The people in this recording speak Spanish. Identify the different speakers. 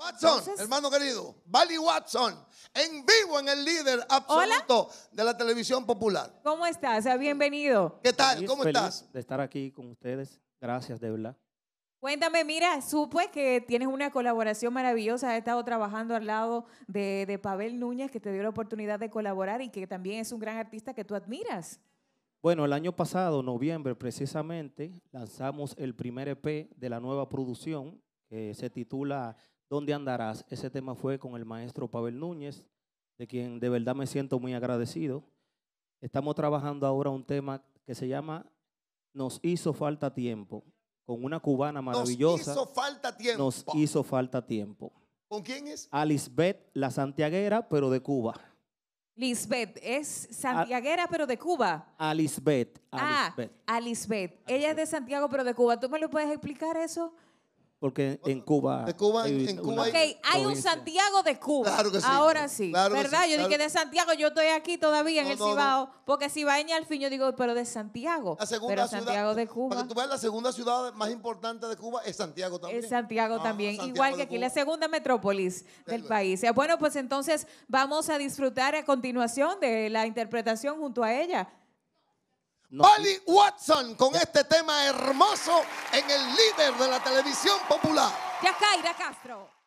Speaker 1: Watson, hermano querido, Vali Watson, en vivo en el líder absoluto de la televisión popular.
Speaker 2: ¿Cómo estás? Ah, bienvenido. ¿Qué tal? ¿Cómo estás?
Speaker 1: De estar aquí con ustedes. Gracias, de verdad.
Speaker 2: Cuéntame, mira, supe que tienes una colaboración maravillosa. He estado trabajando al lado de, de Pavel Núñez, que te dio la oportunidad de colaborar y que también es un gran artista que tú admiras.
Speaker 1: Bueno, el año pasado, noviembre precisamente, lanzamos el primer EP de la nueva producción que se titula ¿Dónde andarás? Ese tema fue con el maestro Pavel Núñez, de quien de verdad me siento muy agradecido. Estamos trabajando ahora un tema que se llama Nos hizo falta tiempo, con una cubana maravillosa. Nos hizo falta tiempo. Nos hizo falta tiempo. ¿Con quién es? A la santiaguera, pero de Cuba.
Speaker 2: Lisbeth, es santiaguera, pero de Cuba.
Speaker 1: A Lisbeth. ah,
Speaker 2: Ella es de Santiago, pero de Cuba. ¿Tú me lo puedes explicar eso?
Speaker 1: porque en Cuba. hay, un
Speaker 2: Santiago de Cuba. Ahora sí. ¿Verdad? yo dije de Santiago, yo estoy aquí todavía en el Cibao. Porque Cibaeña al fin yo digo, pero de Santiago. La segunda pero Santiago de Cuba.
Speaker 1: la segunda ciudad más importante de Cuba es Santiago también. Es Santiago ah, también. Igual que aquí, la segunda
Speaker 2: metrópolis del país. Eh, bueno, pues entonces vamos a disfrutar a continuación de la interpretación junto a ella Bali Watson con este tema
Speaker 1: hermoso en el líder de la televisión popular.
Speaker 2: Castro.